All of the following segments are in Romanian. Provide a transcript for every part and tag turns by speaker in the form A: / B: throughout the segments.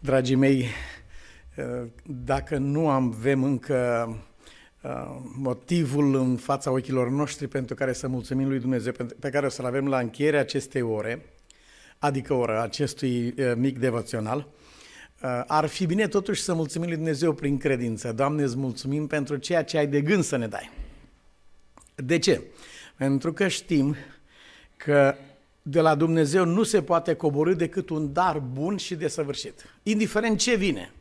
A: Dragii mei, dacă nu avem încă uh, motivul în fața ochilor noștri pentru care să mulțumim lui Dumnezeu, pe care o să-l avem la încheierea acestei ore, adică ora acestui uh, mic devoțional, uh, ar fi bine totuși să mulțumim lui Dumnezeu prin credință. Doamne, îți mulțumim pentru ceea ce ai de gând să ne dai. De ce? Pentru că știm că de la Dumnezeu nu se poate coborâ decât un dar bun și desăvârșit. Indiferent ce vine.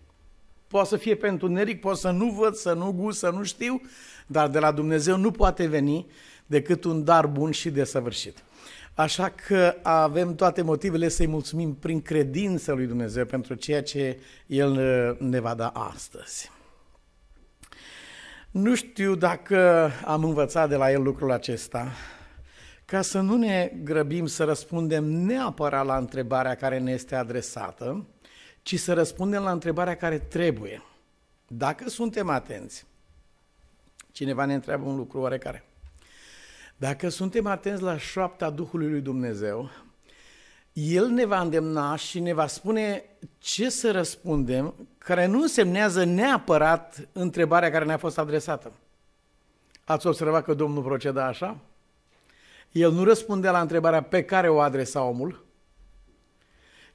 A: Poate să fie pentru neric, poate să nu văd, să nu gust, să nu știu, dar de la Dumnezeu nu poate veni decât un dar bun și desăvârșit. Așa că avem toate motivele să-i mulțumim prin credință lui Dumnezeu pentru ceea ce El uh, ne va da astăzi. Nu știu dacă am învățat de la El lucrul acesta, ca să nu ne grăbim să răspundem neapărat la întrebarea care ne este adresată, ci să răspundem la întrebarea care trebuie. Dacă suntem atenți, cineva ne întreabă un lucru oarecare. Dacă suntem atenți la șoapta Duhului lui Dumnezeu, El ne va îndemna și ne va spune ce să răspundem, care nu însemnează neapărat întrebarea care ne-a fost adresată. Ați observat că Domnul proceda așa? el nu răspundea la întrebarea pe care o adresa omul,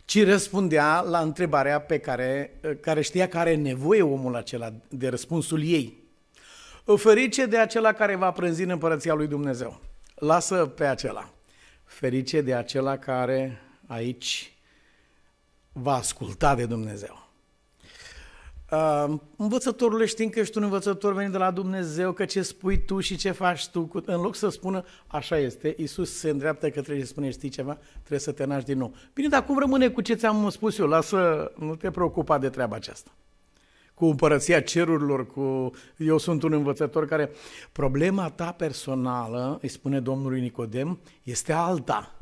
A: ci răspundea la întrebarea pe care, care știa că are nevoie omul acela de răspunsul ei. Ferice de acela care va prânzi în împărăția lui Dumnezeu. Lasă pe acela. Ferice de acela care aici va asculta de Dumnezeu. Uh, învățătorule, știm că ești un învățător venit de la Dumnezeu, că ce spui tu și ce faci tu, cu... în loc să spună, așa este, Iisus se îndreaptă către și spune, știi ceva, trebuie să te naști din nou. Bine, dar cum rămâne cu ce ți-am spus eu? Lasă, nu te preocupa de treaba aceasta. Cu împărăția cerurilor, cu eu sunt un învățător care... Problema ta personală, îi spune domnului Nicodem, este alta.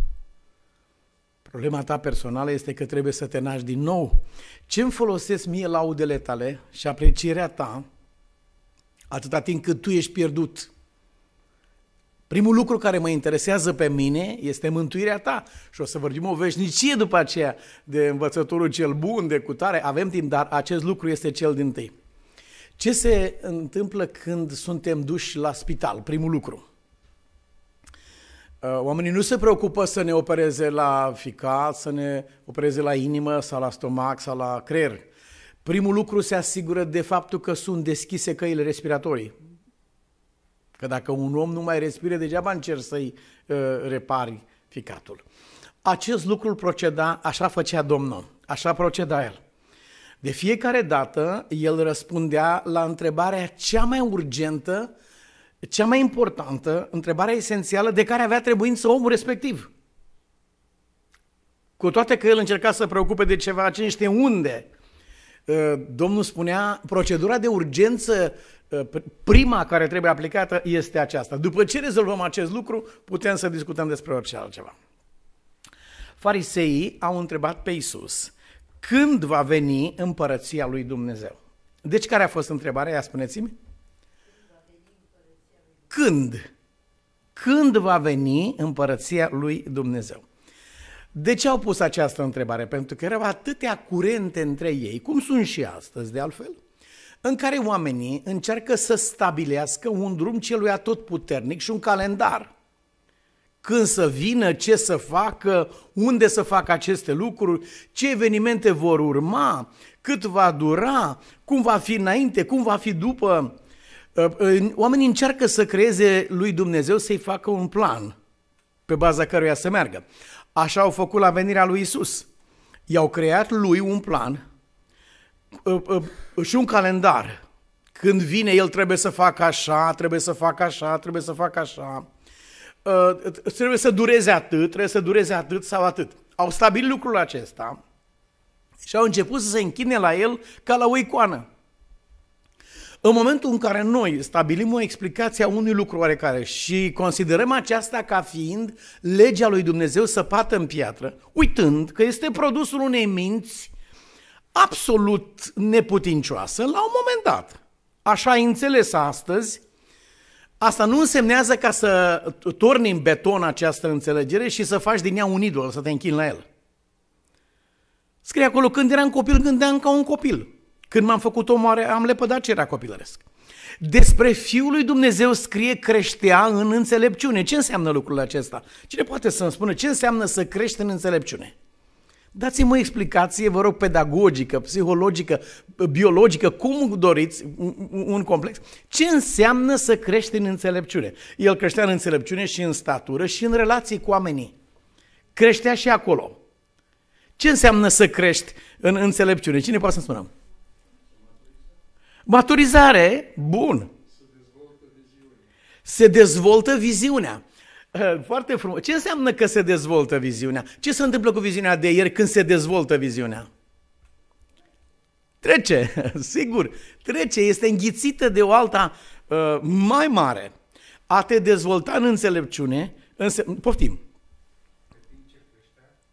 A: Problema ta personală este că trebuie să te naști din nou. Ce îmi folosesc mie laudele tale și aprecierea ta atâta timp cât tu ești pierdut? Primul lucru care mă interesează pe mine este mântuirea ta. Și o să vorbim o veșnicie după aceea de învățătorul cel bun, de cutare. Avem timp, dar acest lucru este cel din tâi. Ce se întâmplă când suntem duși la spital? Primul lucru. Uh, oamenii nu se preocupă să ne opereze la ficat, să ne opereze la inimă sau la stomac sau la creier. Primul lucru se asigură de faptul că sunt deschise căile respiratorii. Că dacă un om nu mai respire, degeaba încerci să-i uh, repari ficatul. Acest lucru proceda, așa făcea Domnul, așa proceda el. De fiecare dată, el răspundea la întrebarea cea mai urgentă cea mai importantă, întrebarea esențială de care avea trebuință omul respectiv. Cu toate că el încerca să se preocupe de ceva ce știe unde, ă, Domnul spunea, procedura de urgență, ă, prima care trebuie aplicată este aceasta. După ce rezolvăm acest lucru, putem să discutăm despre orice altceva. Fariseii au întrebat pe Isus, când va veni împărăția lui Dumnezeu? Deci care a fost întrebarea? Ia spuneți-mi când? Când va veni împărăția lui Dumnezeu? De ce au pus această întrebare? Pentru că erau atâtea curente între ei, cum sunt și astăzi de altfel, în care oamenii încearcă să stabilească un drum celui atotputernic și un calendar. Când să vină, ce să facă, unde să facă aceste lucruri, ce evenimente vor urma, cât va dura, cum va fi înainte, cum va fi după. Ă, oamenii încearcă să creeze lui Dumnezeu să-i facă un plan pe baza căruia să meargă. Așa au făcut la venirea lui Isus. I-au creat lui un plan ă, ă, și un calendar. Când vine, el trebuie să facă așa, trebuie să facă așa, trebuie să facă așa. Trebuie să dureze atât, trebuie să dureze atât sau atât. Au stabilit lucrul acesta și au început să se închine la el ca la o icoană. În momentul în care noi stabilim o explicație a unui lucru oarecare și considerăm aceasta ca fiind legea lui Dumnezeu săpată în piatră, uitând că este produsul unei minți absolut neputincioasă la un moment dat. Așa ai înțeles astăzi, asta nu însemnează ca să torni în beton această înțelegere și să faci din ea un idol, să te închin la el. Scrie acolo, când eram copil, gândeam ca un copil. Când m-am făcut o mare am lepădat ce era copilăresc. Despre Fiul lui Dumnezeu scrie creștea în înțelepciune. Ce înseamnă lucrul acesta? Cine poate să-mi spună ce înseamnă să crești în înțelepciune? Dați-mi o explicație, vă rog, pedagogică, psihologică, biologică, cum doriți, un complex. Ce înseamnă să crești în înțelepciune? El creștea în înțelepciune și în statură și în relații cu oamenii. Creștea și acolo. Ce înseamnă să crești în înțelepciune? Cine poate să-mi spună? Maturizare, bun. Se dezvoltă viziunea. Se eh, dezvoltă viziunea. Foarte frumos. Ce înseamnă că se dezvoltă viziunea? Ce se întâmplă cu viziunea de ieri când se dezvoltă viziunea? Trece, sigur, trece, este înghițită de o alta eh, mai mare. A te dezvolta în înțelepciune, înse... poftim.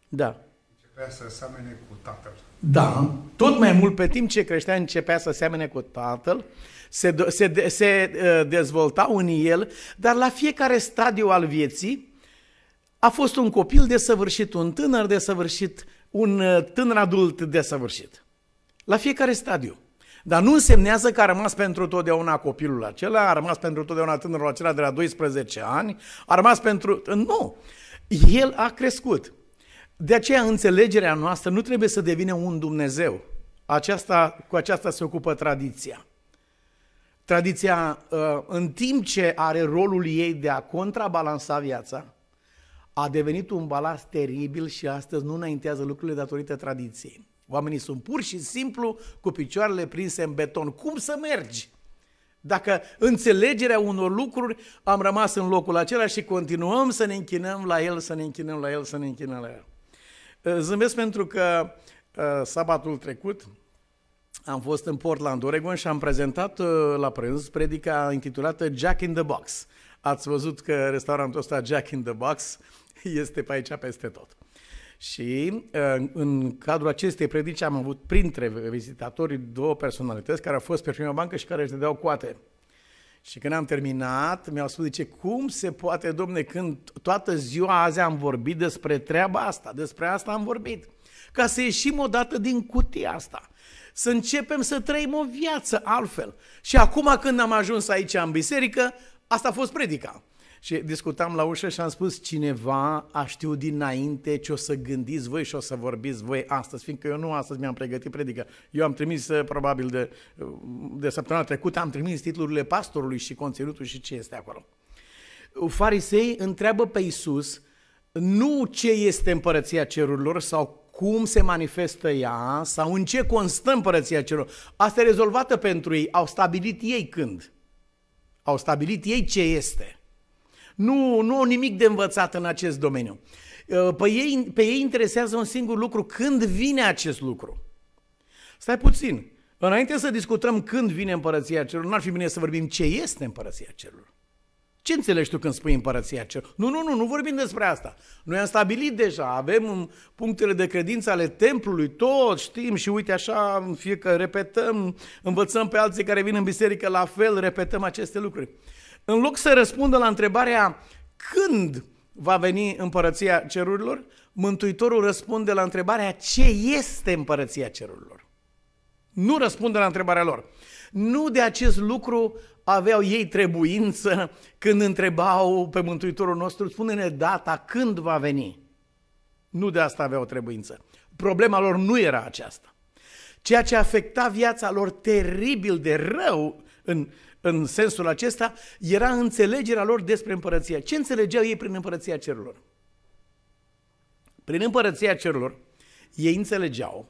A: Da. Începea să asemene cu tatăl. Da. Tot mai mult pe timp ce creștea începea să seamene cu tatăl, se, se, se ă, dezvolta în el, dar la fiecare stadiu al vieții a fost un copil desăvârșit, un tânăr desăvârșit, un ă, tânăr adult desăvârșit. La fiecare stadiu. Dar nu însemnează că a rămas pentru totdeauna copilul acela, a rămas pentru totdeauna tânărul acela de la 12 ani, a rămas pentru... Nu! El a crescut. De aceea înțelegerea noastră nu trebuie să devină un Dumnezeu. Aceasta, cu aceasta se ocupă tradiția. Tradiția, uh, în timp ce are rolul ei de a contrabalansa viața, a devenit un balast teribil și astăzi nu înaintează lucrurile datorită tradiției. Oamenii sunt pur și simplu cu picioarele prinse în beton. Cum să mergi? Dacă înțelegerea unor lucruri am rămas în locul acela și continuăm să ne închinăm la el, să ne închinăm la el, să ne închinăm la el. Eh, zâmbesc pentru că eh, sabatul trecut am fost în Portland, Oregon și am prezentat eh, la prânz predica intitulată Jack in the Box. Ați văzut că restaurantul ăsta Jack in the Box este pe aici peste tot. Și în cadrul acestei predici am avut printre vizitatorii două personalități care au fost pe prima bancă și care își dădeau coate și când am terminat, mi-au spus, zice, cum se poate, domne, când toată ziua azi am vorbit despre treaba asta, despre asta am vorbit, ca să ieșim odată din cutia asta, să începem să trăim o viață altfel. Și acum când am ajuns aici în biserică, asta a fost predica. Și discutam la ușă și am spus, cineva a știut dinainte ce o să gândiți voi și o să vorbiți voi astăzi, fiindcă eu nu astăzi mi-am pregătit predică. Eu am trimis, uh, probabil de, uh, de săptămâna trecută, am trimis titlurile pastorului și conținutul și ce este acolo. Farisei întreabă pe Iisus nu ce este împărăția cerurilor sau cum se manifestă ea sau în ce constă împărăția cerurilor. Asta e rezolvată pentru ei, au stabilit ei când. Au stabilit ei ce este. Nu, nu au nimic de învățat în acest domeniu. Uh, pe ei, pe ei interesează un singur lucru, când vine acest lucru. Stai puțin, înainte să discutăm când vine împărăția cerurilor, n-ar fi bine să vorbim ce este împărăția cerurilor. Ce înțelegi tu când spui împărăția cerurilor? Nu, nu, nu, nu vorbim despre asta. Noi am stabilit deja, avem punctele de credință ale templului, tot știm și uite așa, fie că repetăm, învățăm pe alții care vin în biserică la fel, repetăm aceste lucruri în loc să răspundă la întrebarea când va veni împărăția cerurilor, Mântuitorul răspunde la întrebarea ce este împărăția cerurilor. Nu răspunde la întrebarea lor. Nu de acest lucru aveau ei trebuință când întrebau pe Mântuitorul nostru, spune-ne data, când va veni. Nu de asta aveau trebuință. Problema lor nu era aceasta. Ceea ce afecta viața lor teribil de rău în, în sensul acesta era înțelegerea lor despre împărăția. Ce înțelegeau ei prin împărăția cerurilor? Prin împărăția cerurilor, ei înțelegeau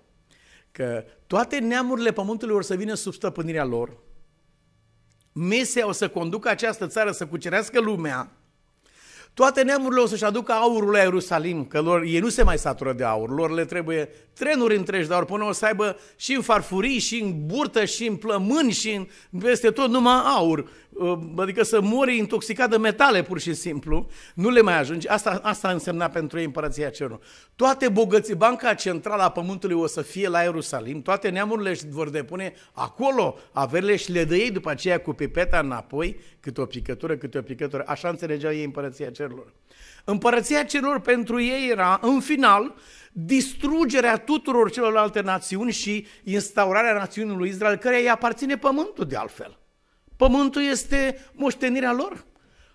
A: că toate neamurile pământului vor să vină sub stăpânirea lor, Mesia o să conducă această țară să cucerească lumea, toate neamurile o să-și aducă aurul la Ierusalim, că lor, ei nu se mai satură de aur, lor le trebuie trenuri întregi de aur, până o să aibă și în farfurii, și în burtă, și în plămâni, și în, peste tot numai aur. Uh, adică să mori intoxicat de metale pur și simplu, nu le mai ajunge Asta, asta însemna pentru ei împărăția cerului. Toate bogății, banca centrală a pământului o să fie la Ierusalim, toate neamurile își vor depune acolo averile și le dă ei după aceea cu pipeta înapoi, câte o picătură, câte o picătură. Așa înțelegeau ei împărăția cerurilor. Împărăția cerurilor pentru ei era, în final, distrugerea tuturor celorlalte națiuni și instaurarea națiunii lui Israel, care îi aparține pământul de altfel. Pământul este moștenirea lor,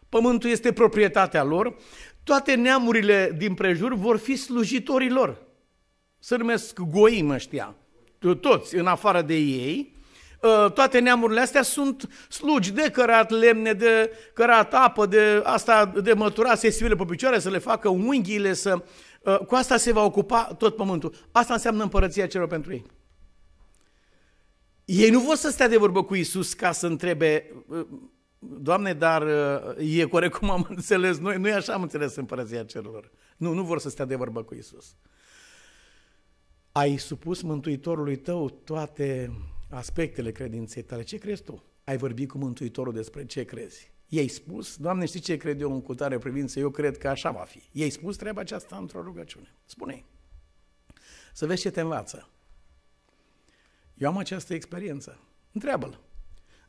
A: pământul este proprietatea lor, toate neamurile din prejur vor fi slujitorii lor. Să numesc goim ăștia, toți, în afară de ei, ă, toate neamurile astea sunt slugi de cărat lemne, de cărat apă, de asta de mătura să-i pe picioare, să le facă unghiile, să... Ă, cu asta se va ocupa tot pământul. Asta înseamnă împărăția celor pentru ei. Ei nu vor să stea de vorbă cu Isus ca să întrebe, Doamne, dar uh, e corect cum am înțeles noi, nu e așa am înțeles împărăția cerurilor. Nu, nu vor să stea de vorbă cu Isus. Ai supus Mântuitorului tău toate aspectele credinței tale. Ce crezi tu? Ai vorbit cu Mântuitorul despre ce crezi? Ei spus, Doamne, știi ce cred eu în cutare privință? Eu cred că așa va fi. Ei spus treaba aceasta într-o rugăciune. Spune-i. Să vezi ce te învață. Eu am această experiență. Întreabă-l.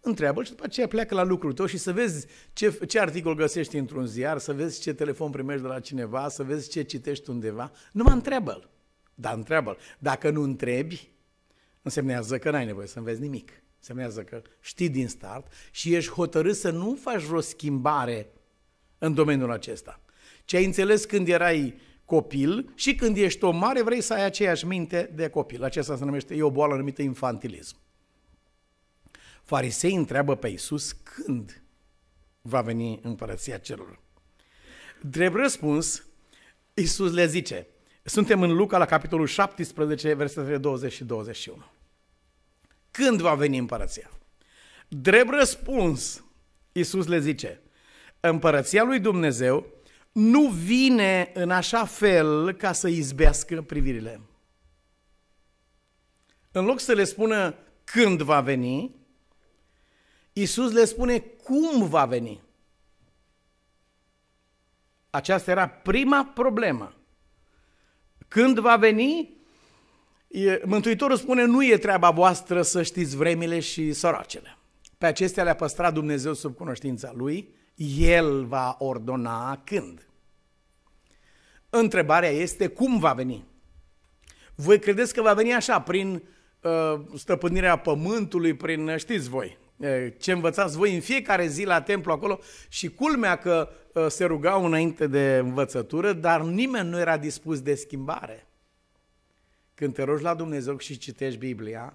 A: Întreabă-l și după aceea pleacă la lucrul tău și să vezi ce, ce articol găsești într-un ziar, să vezi ce telefon primești de la cineva, să vezi ce citești undeva. Nu mă întreabă-l. Dar întreabă-l. Dacă nu întrebi, însemnează că n-ai nevoie să înveți nimic. Însemnează că știi din start și ești hotărât să nu faci vreo schimbare în domeniul acesta. Ce ai înțeles când erai copil și când ești o mare vrei să ai aceeași minte de copil. Acesta se numește, e o boală numită infantilism. Farisei întreabă pe Iisus când va veni împărăția celor. Drept răspuns, Iisus le zice, suntem în Luca la capitolul 17, versetele 20 și 21. Când va veni împărăția? Drept răspuns, Iisus le zice, împărăția lui Dumnezeu nu vine în așa fel ca să izbească privirile. În loc să le spună când va veni, Iisus le spune cum va veni. Aceasta era prima problemă. Când va veni, Mântuitorul spune, nu e treaba voastră să știți vremile și soracele. Pe acestea le-a păstrat Dumnezeu sub cunoștința Lui, el va ordona când. Întrebarea este cum va veni. Voi credeți că va veni așa, prin uh, stăpânirea pământului, prin uh, știți voi, uh, ce învățați voi în fiecare zi la templu acolo și culmea că uh, se rugau înainte de învățătură, dar nimeni nu era dispus de schimbare. Când te rogi la Dumnezeu și citești Biblia,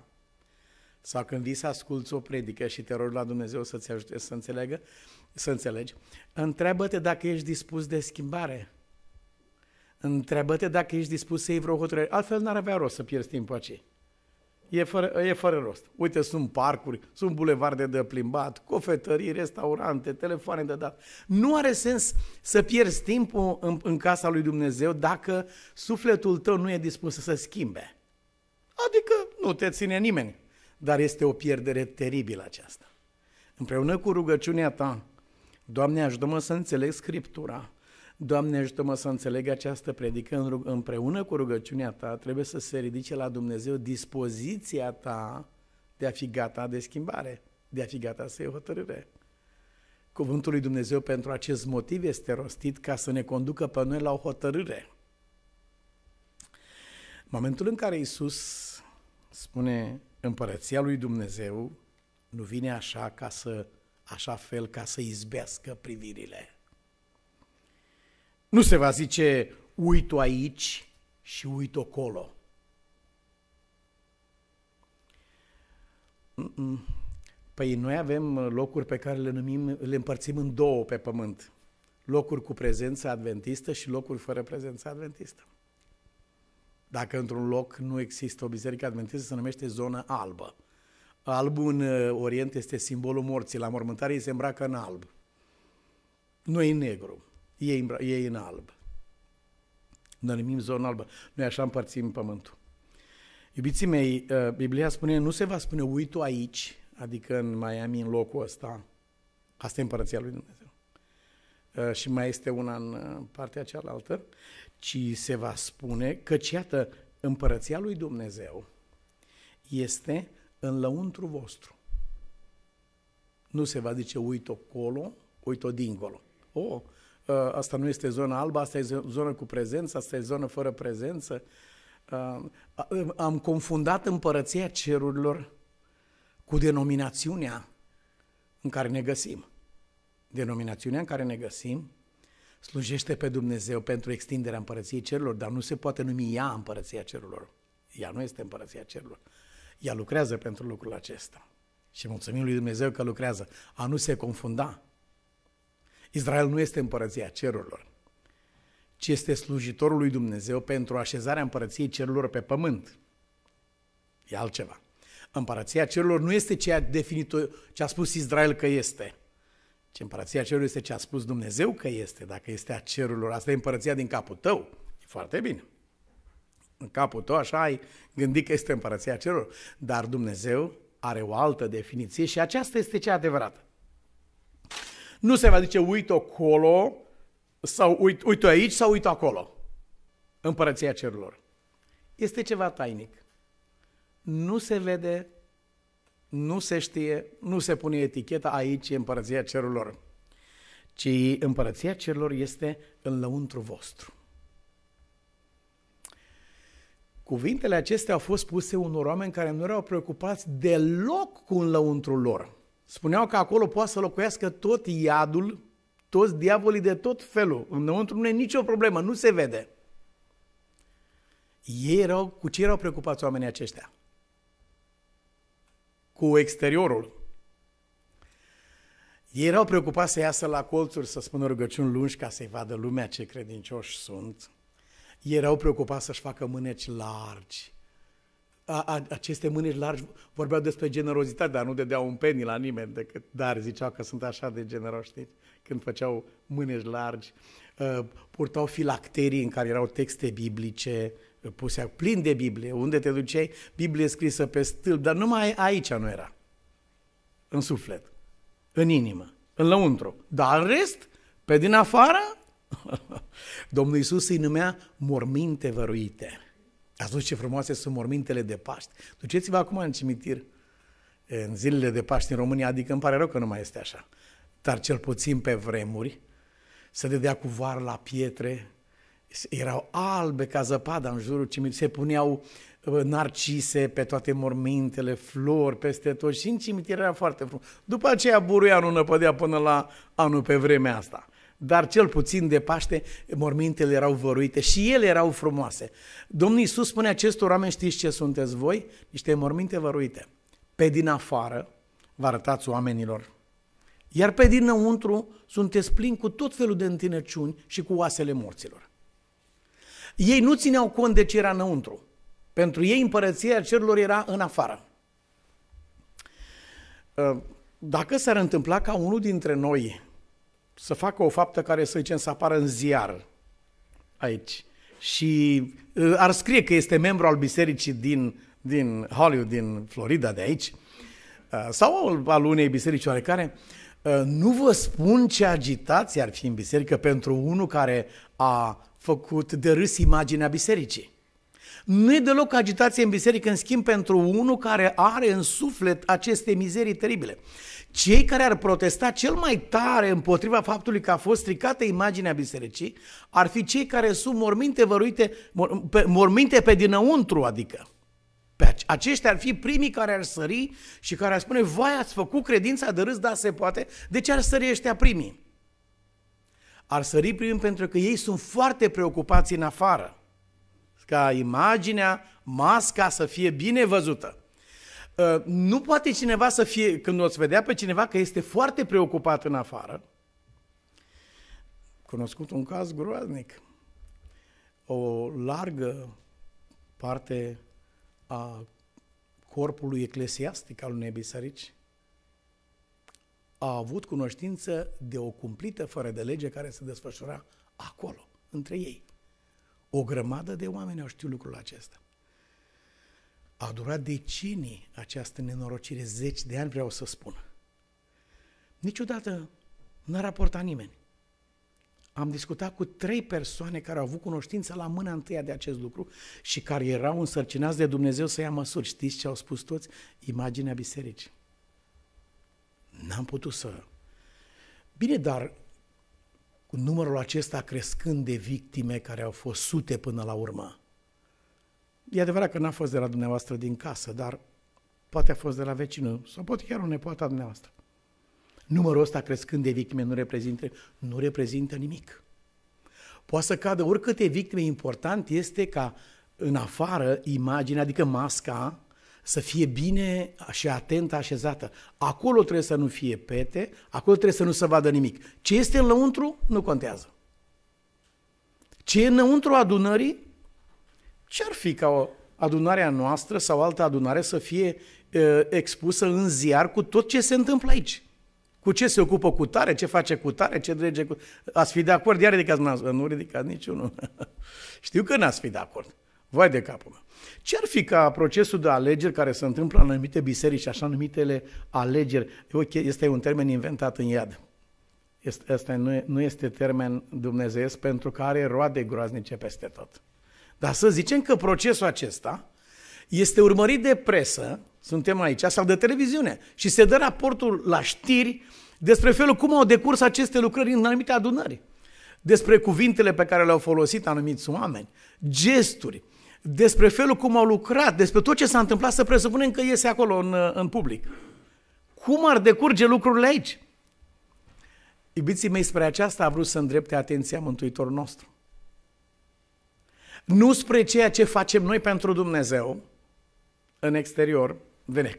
A: sau când vii să asculți o predică și te rogi la Dumnezeu să-ți ajute să, înțeleagă, să înțelegi, întreabă-te dacă ești dispus de schimbare. Întreabă-te dacă ești dispus să iei vreo hotărâre. Altfel n-ar avea rost să pierzi timpul acei. E fără, e fără rost. Uite, sunt parcuri, sunt bulevarde de plimbat, cofetării, restaurante, telefoane de dat. Nu are sens să pierzi timpul în, în casa lui Dumnezeu dacă sufletul tău nu e dispus să se schimbe. Adică nu te ține nimeni dar este o pierdere teribilă aceasta. Împreună cu rugăciunea ta, Doamne, ajută-mă să înțeleg Scriptura, Doamne, ajută-mă să înțeleg această predică împreună cu rugăciunea ta, trebuie să se ridice la Dumnezeu dispoziția ta de a fi gata de schimbare, de a fi gata să iei hotărâre. Cuvântul lui Dumnezeu pentru acest motiv este rostit ca să ne conducă pe noi la o hotărâre. Momentul în care Isus spune împărăția lui Dumnezeu nu vine așa, ca să, așa fel ca să izbească privirile. Nu se va zice, uit-o aici și uit-o acolo. Păi noi avem locuri pe care le, numim, le împărțim în două pe pământ. Locuri cu prezență adventistă și locuri fără prezență adventistă. Dacă într-un loc nu există o biserică adventistă, se numește zonă albă. Albul în uh, Orient este simbolul morții. La mormântare ei se îmbracă în alb. Nu e în negru. în, e în alb. Noi numim zona albă. Noi așa împărțim pământul. Iubiții mei, uh, Biblia spune, nu se va spune uitu aici, adică în Miami, în locul ăsta. Asta e împărăția lui Dumnezeu. Uh, și mai este una în partea cealaltă ci se va spune că iată, împărăția lui Dumnezeu este în lăuntru vostru. Nu se va zice uit-o colo, uit-o dincolo. Oh, asta nu este zona albă, asta e zonă cu prezență, asta e zonă fără prezență. Ă, ă, am confundat împărăția cerurilor cu denominațiunea în care ne găsim. Denominațiunea în care ne găsim slujește pe Dumnezeu pentru extinderea împărăției cerurilor, dar nu se poate numi ea împărăția cerurilor. Ea nu este împărăția cerurilor. Ea lucrează pentru lucrul acesta. Și mulțumim lui Dumnezeu că lucrează. A nu se confunda. Israel nu este împărăția cerurilor, ci este slujitorul lui Dumnezeu pentru așezarea împărăției cerurilor pe pământ. E altceva. Împărăția cerurilor nu este ceea definit, ce a spus Israel că este – ce împărăția cerului este ce a spus Dumnezeu că este, dacă este a cerurilor. Asta e împărăția din capul tău. E foarte bine. În capul tău așa ai gândit că este împărăția cerurilor. Dar Dumnezeu are o altă definiție și aceasta este cea adevărată. Nu se va zice uit acolo sau uit, uit aici sau uit acolo. Împărăția cerurilor. Este ceva tainic. Nu se vede nu se știe, nu se pune eticheta aici împărăția cerurilor, ci împărăția cerurilor este în lăuntru vostru. Cuvintele acestea au fost puse unor oameni care nu erau preocupați deloc cu un lăuntru lor. Spuneau că acolo poate să locuiască tot iadul, toți diavolii de tot felul. Înăuntru nu e nicio problemă, nu se vede. Ei erau, cu ce erau preocupați oamenii aceștia? cu exteriorul. Ei erau preocupați să iasă la colțuri să spună rugăciuni lungi ca să-i vadă lumea ce credincioși sunt. Ei erau preocupați să-și facă mâneci largi. A, a, aceste mâneci largi vorbeau despre generozitate, dar nu dădeau un penny la nimeni, decât, dar ziceau că sunt așa de generoși, știți? Când făceau mâneci largi, uh, purtau filacterii în care erau texte biblice, uh, puse plin de Biblie, unde te duceai, Biblie scrisă pe stâlp, dar numai aici nu era. În suflet, în inimă, în lăuntru. Dar în rest, pe din afară, Domnul Iisus îi numea morminte văruite. Ați văzut ce frumoase sunt mormintele de Paști. Duceți-vă acum în cimitir, în zilele de Paști în România, adică îmi pare rău că nu mai este așa. Dar cel puțin pe vremuri, să dădea cu var la pietre, erau albe ca zăpada în jurul cimitirului, se puneau uh, narcise pe toate mormintele, flori peste tot și în cimitir era foarte frumos. După aceea Buruianul năpădea până la anul pe vremea asta. Dar cel puțin de Paște mormintele erau văruite și ele erau frumoase. Domnul Iisus spune acestor oameni, știți ce sunteți voi? Niște morminte văruite. Pe din afară vă arătați oamenilor. Iar pe dinăuntru sunteți plini cu tot felul de întinăciuni și cu oasele morților. Ei nu țineau cont de ce era înăuntru. Pentru ei împărăția cerurilor era în afară. Ă, dacă s-ar întâmpla ca unul dintre noi să facă o faptă care, să zicem, să apară în ziar aici și ă, ar scrie că este membru al bisericii din, din Hollywood, din Florida, de aici, ă, sau al unei biserici oarecare, nu vă spun ce agitație ar fi în biserică pentru unul care a făcut de râs imaginea bisericii. Nu e deloc agitație în biserică, în schimb, pentru unul care are în suflet aceste mizerii teribile. Cei care ar protesta cel mai tare împotriva faptului că a fost stricată imaginea bisericii ar fi cei care sunt morminte, văruite, mor, pe, morminte pe dinăuntru, adică. Pe aceștia ar fi primii care ar sări și care ar spune, voi ați făcut credința de râs, da, se poate, de ce ar sări ăștia primii? ar sări prim pentru că ei sunt foarte preocupați în afară. Ca imaginea, masca să fie bine văzută. Ă, nu poate cineva să fie, când o vedea pe cineva că este foarte preocupat în afară, cunoscut un caz groaznic. O largă parte a corpului eclesiastic al unei biserici a avut cunoștință de o cumplită fără de lege care se desfășura acolo, între ei. O grămadă de oameni au știut lucrul acesta. A durat decenii această nenorocire, zeci de ani vreau să spun. Niciodată n-a raportat nimeni. Am discutat cu trei persoane care au avut cunoștință la mâna întâia de acest lucru și care erau însărcinați de Dumnezeu să ia măsuri. Știți ce au spus toți? Imaginea bisericii. N-am putut să... Bine, dar cu numărul acesta crescând de victime care au fost sute până la urmă. E adevărat că n-a fost de la dumneavoastră din casă, dar poate a fost de la vecinul sau poate chiar un a dumneavoastră. Numărul ăsta crescând de victime nu reprezintă, nu reprezintă nimic. Poate să cadă oricâte victime, important este ca în afară imaginea, adică masca, să fie bine și atent așezată. Acolo trebuie să nu fie pete, acolo trebuie să nu se vadă nimic. Ce este înăuntru nu contează. Ce e înăuntru adunării, ce-ar fi ca o adunarea noastră sau altă adunare să fie e, expusă în ziar cu tot ce se întâmplă aici? Cu ce se ocupă cu tare, ce face cu tare, ce drege cu... Ați fi de acord? Iar ridicați mâna, nu ridicați niciunul. Știu că n-ați fi de acord. Vai de capul meu. Ce ar fi ca procesul de alegeri care se întâmplă în anumite biserici, așa numitele alegeri, este un termen inventat în iad. Este, asta nu, nu este termen dumnezeiesc pentru că are roade groaznice peste tot. Dar să zicem că procesul acesta este urmărit de presă, suntem aici, sau de televiziune, și se dă raportul la știri despre felul cum au decurs aceste lucrări în anumite adunări, despre cuvintele pe care le-au folosit anumiți oameni, gesturi, despre felul cum au lucrat, despre tot ce s-a întâmplat, să presupunem că iese acolo în, în public. Cum ar decurge lucrurile aici? Iubiții mei, spre aceasta a vrut să îndrepte atenția Mântuitorul nostru. Nu spre ceea ce facem noi pentru Dumnezeu în exterior, vene,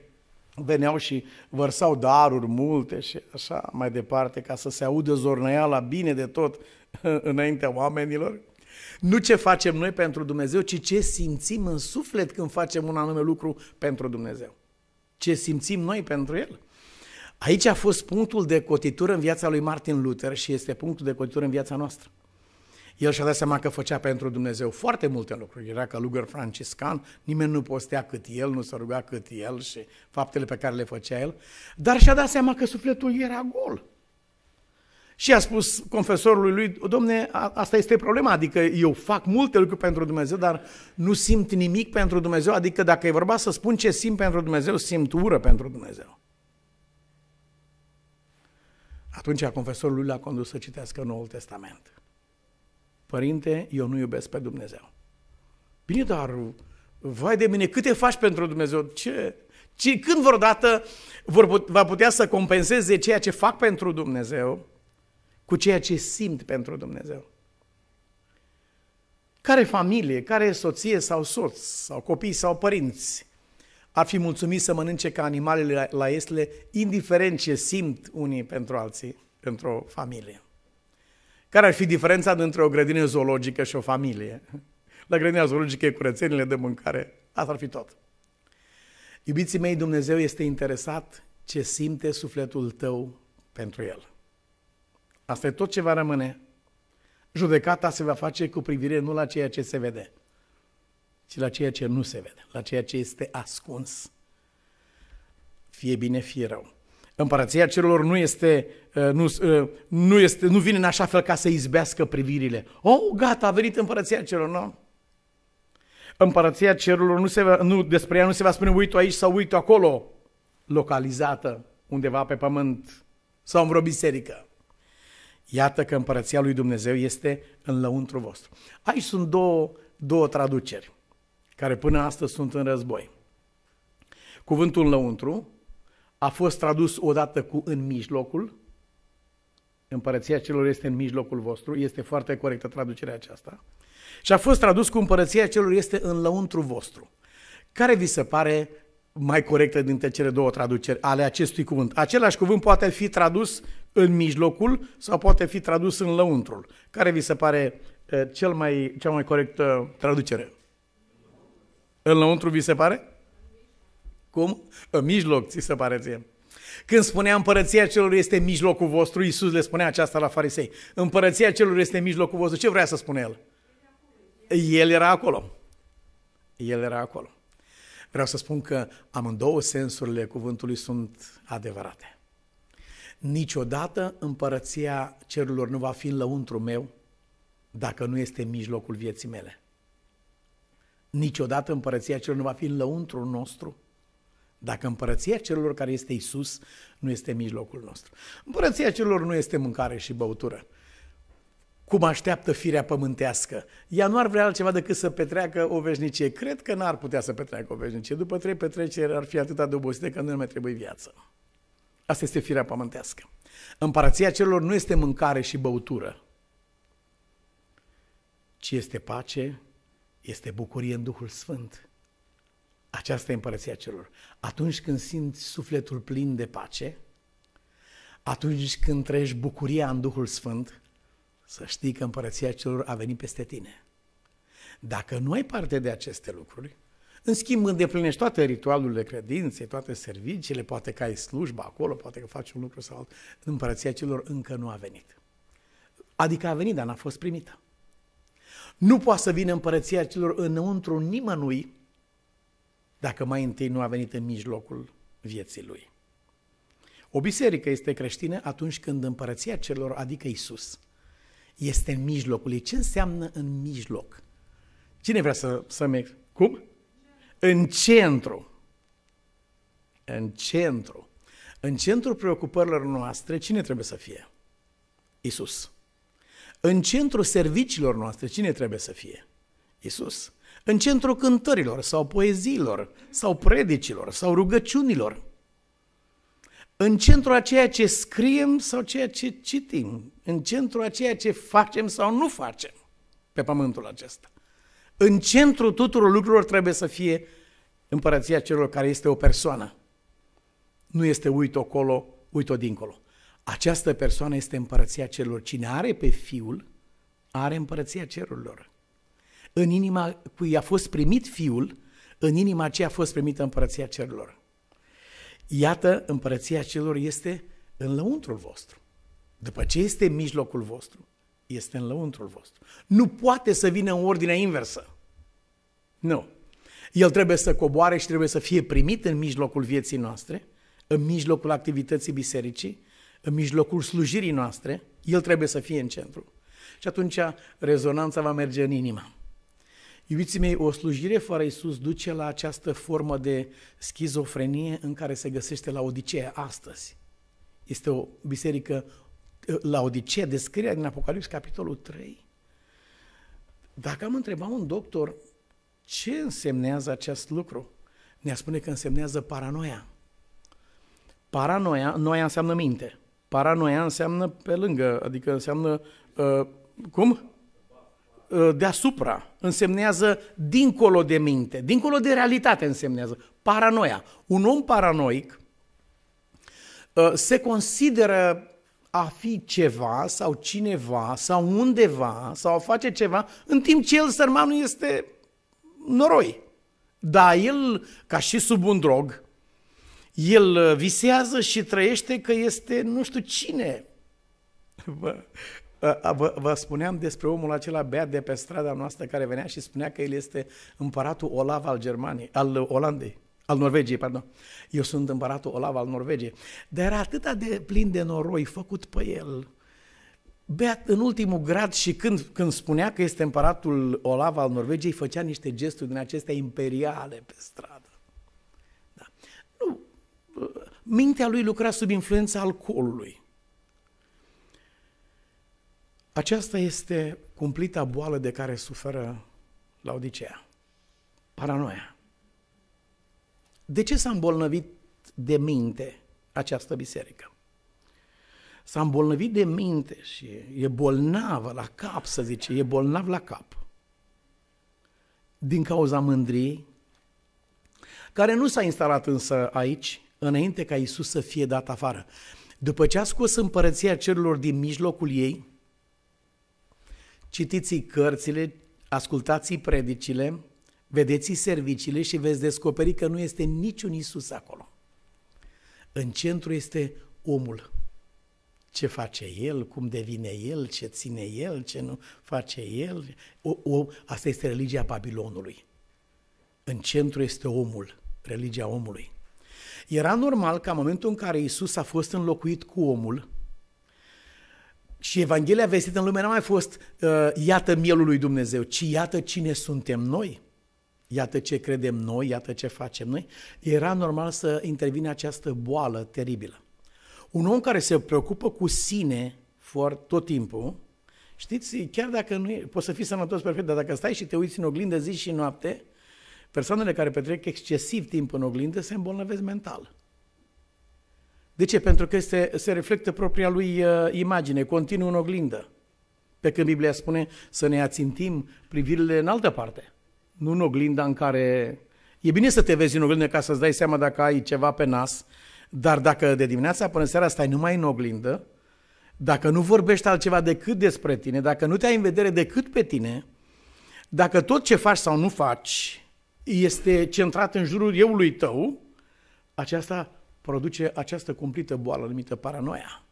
A: veneau și vărsau daruri multe și așa mai departe, ca să se audă zornăiala bine de tot înaintea oamenilor. Nu ce facem noi pentru Dumnezeu, ci ce simțim în suflet când facem un anume lucru pentru Dumnezeu. Ce simțim noi pentru El. Aici a fost punctul de cotitură în viața lui Martin Luther și este punctul de cotitură în viața noastră. El și-a dat seama că făcea pentru Dumnezeu foarte multe lucruri. Era călugăr franciscan, nimeni nu postea cât el, nu se ruga cât el și faptele pe care le făcea el, dar și-a dat seama că sufletul era gol. Și a spus confesorului lui, domne, asta este problema, adică eu fac multe lucruri pentru Dumnezeu, dar nu simt nimic pentru Dumnezeu, adică dacă e vorba să spun ce simt pentru Dumnezeu, simt ură pentru Dumnezeu. Atunci confesorul lui l-a condus să citească Noul Testament. Părinte, eu nu iubesc pe Dumnezeu. Bine, dar, vai de mine, câte faci pentru Dumnezeu? Ce? Ci când vreodată vor, va putea să compenseze ceea ce fac pentru Dumnezeu cu ceea ce simt pentru Dumnezeu. Care familie, care soție sau soț, sau copii sau părinți ar fi mulțumit să mănânce ca animalele la estele, indiferent ce simt unii pentru alții, pentru o familie? Care ar fi diferența dintre o grădină zoologică și o familie? La grădina zoologică e curățenile de mâncare. Asta ar fi tot. Iubiții mei, Dumnezeu este interesat ce simte sufletul tău pentru El. Asta e tot ce va rămâne. Judecata se va face cu privire nu la ceea ce se vede, ci la ceea ce nu se vede, la ceea ce este ascuns. Fie bine, fie rău. Împărăția celor nu este, uh, nu, uh, nu, este, nu vine în așa fel ca să izbească privirile. Oh, gata, a venit împărăția celor Nu. Împărăția cerurilor nu, se va, nu despre ea nu se va spune uite aici sau uite acolo, localizată undeva pe pământ sau în vreo biserică. Iată că împărăția lui Dumnezeu este în lăuntru vostru. Aici sunt două, două traduceri care până astăzi sunt în război. Cuvântul lăuntru a fost tradus odată cu în mijlocul, împărăția celor este în mijlocul vostru, este foarte corectă traducerea aceasta, și a fost tradus cu împărăția celor este în lăuntru vostru. Care vi se pare mai corectă dintre cele două traduceri ale acestui cuvânt? Același cuvânt poate fi tradus în mijlocul sau poate fi tradus în lăuntrul. Care vi se pare eh, cel mai, cea mai corectă eh, traducere? În lăuntru vi se pare? Cum? În mijloc ți se pare ție. Când spunea împărăția celor este mijlocul vostru, Iisus le spunea aceasta la farisei. Împărăția celor este mijlocul vostru. Ce vrea să spună el? El era acolo. El era acolo. Vreau să spun că amândouă sensurile cuvântului sunt adevărate. Niciodată împărăția cerurilor nu va fi în lăuntru meu dacă nu este în mijlocul vieții mele. Niciodată împărăția cerurilor nu va fi în lăuntru nostru dacă împărăția celor care este Isus nu este în mijlocul nostru. Împărăția celor nu este mâncare și băutură. Cum așteaptă firea pământească? Ea nu ar vrea altceva decât să petreacă o veșnicie. Cred că n-ar putea să petreacă o veșnicie. După trei petreceri ar fi atât de obosită că nu mai trebuie viață. Asta este firea pământească. Împărăția celor nu este mâncare și băutură, ci este pace, este bucurie în Duhul Sfânt. Aceasta e împărăția celor. Atunci când simți sufletul plin de pace, atunci când treci bucuria în Duhul Sfânt, să știi că împărăția celor a venit peste tine. Dacă nu ai parte de aceste lucruri, în schimb, îndeplinești toate ritualurile credinței, toate serviciile, poate că ai slujba acolo, poate că faci un lucru sau altul. Împărăția celor încă nu a venit. Adică a venit, dar n-a fost primită. Nu poate să vină împărăția celor înăuntru nimănui dacă mai întâi nu a venit în mijlocul vieții lui. O biserică este creștină atunci când împărăția celor, adică Isus, este în mijlocul ei. Ce înseamnă în mijloc? Cine vrea să, să-mi... Cum? în centru, în centru, în centru preocupărilor noastre, cine trebuie să fie? Isus. În centru serviciilor noastre, cine trebuie să fie? Isus. În centru cântărilor sau poeziilor sau predicilor sau rugăciunilor. În centru a ceea ce scriem sau ceea ce citim. În centru a ceea ce facem sau nu facem pe pământul acesta. În centrul tuturor lucrurilor trebuie să fie împărăția celor care este o persoană. Nu este uit acolo, uit-o dincolo. Această persoană este împărăția celor. Cine are pe fiul, are împărăția cerurilor. În inima cui a fost primit fiul, în inima aceea a fost primită împărăția cerurilor. Iată, împărăția celor este în lăuntrul vostru. După ce este în mijlocul vostru, este în lăuntrul vostru. Nu poate să vină în ordinea inversă. Nu. El trebuie să coboare și trebuie să fie primit în mijlocul vieții noastre, în mijlocul activității bisericii, în mijlocul slujirii noastre, el trebuie să fie în centru. Și atunci rezonanța va merge în inimă. Iubiții mei, o slujire fără Isus duce la această formă de schizofrenie în care se găsește la Odiceea astăzi. Este o biserică la Odisea, descrierea din Apocalips, capitolul 3, dacă am întrebat un doctor ce însemnează acest lucru, ne-a spune că însemnează paranoia. Paranoia, noia înseamnă minte. Paranoia înseamnă pe lângă, adică înseamnă, uh, cum? Uh, deasupra. Însemnează dincolo de minte, dincolo de realitate însemnează. Paranoia. Un om paranoic uh, se consideră a fi ceva sau cineva sau undeva sau a face ceva, în timp ce el, sărmanul, este noroi. Dar el, ca și sub un drog, el visează și trăiește că este nu știu cine. Vă, vă, vă spuneam despre omul acela beat de pe strada noastră care venea și spunea că el este împăratul Olav al Germaniei, al Olandei al Norvegiei, pardon. Eu sunt împăratul Olav al Norvegiei. Dar era atât de plin de noroi făcut pe el, beat în ultimul grad și când, când spunea că este împăratul Olav al Norvegiei, făcea niște gesturi din acestea imperiale pe stradă. Da. Nu, uh, mintea lui lucra sub influența alcoolului. Aceasta este cumplita boală de care suferă Odisea. Paranoia. De ce s-a îmbolnăvit de minte această biserică? S-a îmbolnăvit de minte și e bolnavă la cap, să zice, e bolnav la cap. Din cauza mândriei, care nu s-a instalat însă aici, înainte ca Isus să fie dat afară. După ce a scos împărăția cerurilor din mijlocul ei, citiți cărțile, ascultați predicile, Vedeți serviciile și veți descoperi că nu este niciun Isus acolo. În centru este omul. Ce face el, cum devine el, ce ține el, ce nu face el. O, o, asta este religia Babilonului. În centru este omul, religia omului. Era normal ca în momentul în care Isus a fost înlocuit cu omul și Evanghelia vestită în lume n-a mai fost uh, iată mielul lui Dumnezeu, ci iată cine suntem noi – iată ce credem noi, iată ce facem noi, era normal să intervine această boală teribilă. Un om care se preocupă cu sine foarte tot timpul, știți, chiar dacă nu e, poți să fii sănătos perfect, dar dacă stai și te uiți în oglindă zi și noapte, persoanele care petrec excesiv timp în oglindă se îmbolnăvesc mental. De ce? Pentru că se, se reflectă propria lui uh, imagine, continuu în oglindă. Pe când Biblia spune să ne ațintim privirile în altă parte nu în oglinda în care... E bine să te vezi în oglindă ca să-ți dai seama dacă ai ceva pe nas, dar dacă de dimineața până seara stai numai în oglindă, dacă nu vorbești altceva decât despre tine, dacă nu te ai în vedere decât pe tine, dacă tot ce faci sau nu faci este centrat în jurul eului tău, aceasta produce această cumplită boală numită paranoia.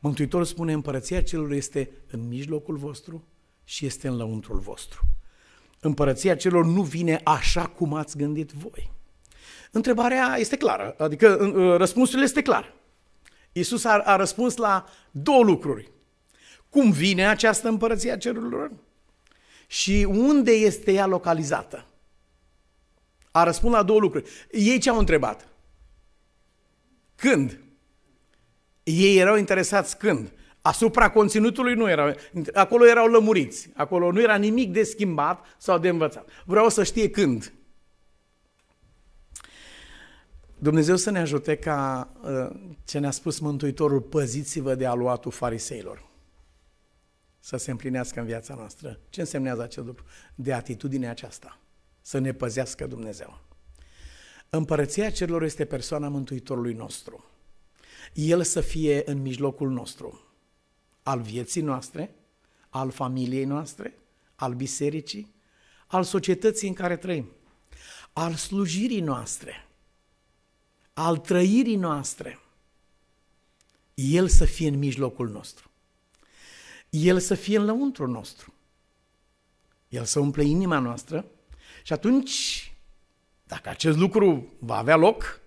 A: Mântuitorul spune, împărăția celor este în mijlocul vostru și este în lăuntrul vostru. Împărăția celor nu vine așa cum ați gândit voi. Întrebarea este clară, adică uh, răspunsul este clar. Iisus a, a răspuns la două lucruri. Cum vine această împărăție a cerurilor și unde este ea localizată? A răspuns la două lucruri. Ei ce au întrebat? Când? Ei erau interesați când? Asupra conținutului nu erau, acolo erau lămuriți, acolo nu era nimic de schimbat sau de învățat. Vreau să știe când. Dumnezeu să ne ajute ca uh, ce ne-a spus Mântuitorul, păziți-vă de aluatul fariseilor. Să se împlinească în viața noastră. Ce însemnează acest lucru? De atitudinea aceasta. Să ne păzească Dumnezeu. Împărăția celor este persoana Mântuitorului nostru. El să fie în mijlocul nostru al vieții noastre, al familiei noastre, al bisericii, al societății în care trăim, al slujirii noastre, al trăirii noastre. El să fie în mijlocul nostru. El să fie în lăuntru nostru. El să umple inima noastră și atunci, dacă acest lucru va avea loc,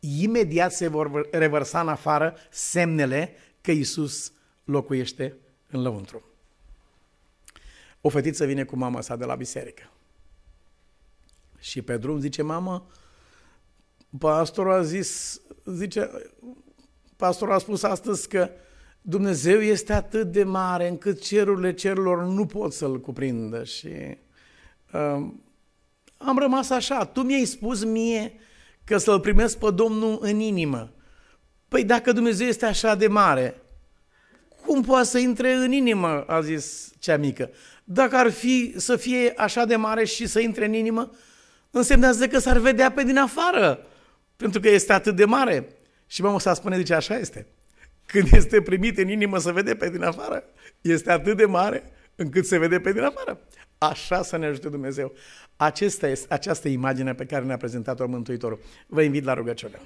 A: imediat se vor revărsa în afară semnele că Isus locuiește în lăuntru. O fetiță vine cu mama sa de la biserică. Și pe drum zice, mamă, pastorul a zis, zice, pastorul a spus astăzi că Dumnezeu este atât de mare încât cerurile cerurilor nu pot să-l cuprindă și uh, am rămas așa. Tu mi-ai spus mie că să-l primesc pe Domnul în inimă. Păi dacă Dumnezeu este așa de mare, cum poate să intre în inimă, a zis cea mică. Dacă ar fi să fie așa de mare și să intre în inimă, însemnează că s-ar vedea pe din afară, pentru că este atât de mare. Și mama să spune, zice, așa este. Când este primit în inimă, să vede pe din afară. Este atât de mare încât se vede pe din afară. Așa să ne ajute Dumnezeu. Acesta este, această imagine pe care ne-a prezentat-o Mântuitorul. Vă invit la rugăciune.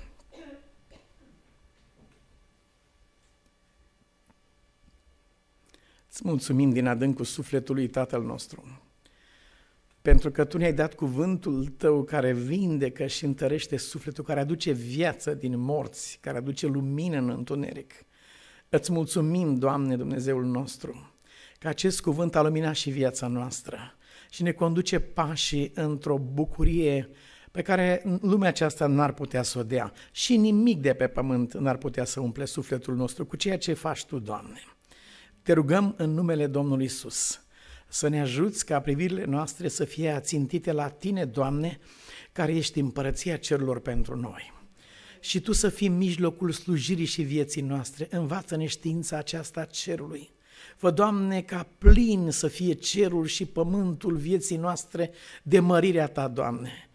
A: Îți mulțumim din adâncul sufletului Tatăl nostru, pentru că Tu ne-ai dat cuvântul Tău care vindecă și întărește sufletul, care aduce viață din morți, care aduce lumină în întuneric. Îți mulțumim, Doamne Dumnezeul nostru, că acest cuvânt a luminat și viața noastră și ne conduce pașii într-o bucurie pe care lumea aceasta n-ar putea să o dea și nimic de pe pământ n-ar putea să umple sufletul nostru cu ceea ce faci Tu, Doamne. Te rugăm în numele Domnului Isus să ne ajuți ca privirile noastre să fie ațintite la Tine, Doamne, care ești împărăția cerurilor pentru noi. Și Tu să fii mijlocul slujirii și vieții noastre, învață-ne știința aceasta cerului. Vă Doamne, ca plin să fie cerul și pământul vieții noastre de mărirea Ta, Doamne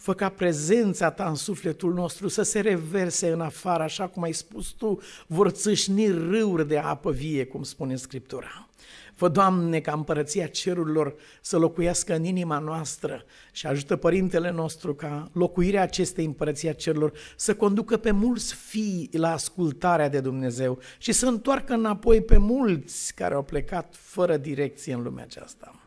A: fă ca prezența ta în sufletul nostru să se reverse în afară, așa cum ai spus tu, vor țâșni râuri de apă vie, cum spune Scriptura. Fă, Doamne, ca împărăția cerurilor să locuiască în inima noastră și ajută Părintele nostru ca locuirea acestei împărăția cerurilor să conducă pe mulți fii la ascultarea de Dumnezeu și să întoarcă înapoi pe mulți care au plecat fără direcție în lumea aceasta.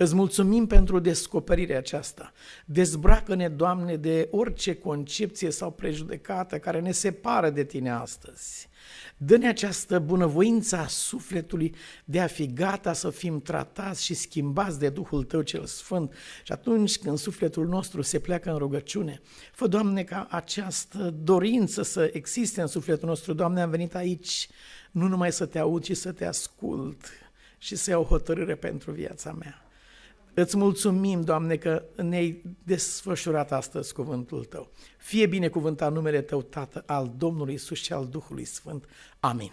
A: Îți mulțumim pentru descoperirea aceasta. Dezbracă-ne, Doamne, de orice concepție sau prejudecată care ne separă de Tine astăzi. Dă-ne această bunăvoință a sufletului de a fi gata să fim tratați și schimbați de Duhul Tău cel Sfânt. Și atunci când sufletul nostru se pleacă în rugăciune, fă, Doamne, ca această dorință să existe în sufletul nostru. Doamne, am venit aici nu numai să te aud, ci să te ascult și să iau hotărâre pentru viața mea. Îți mulțumim, Doamne, că ne-ai desfășurat astăzi cuvântul Tău. Fie binecuvântat numele Tău, Tată, al Domnului Isus și al Duhului Sfânt. Amin.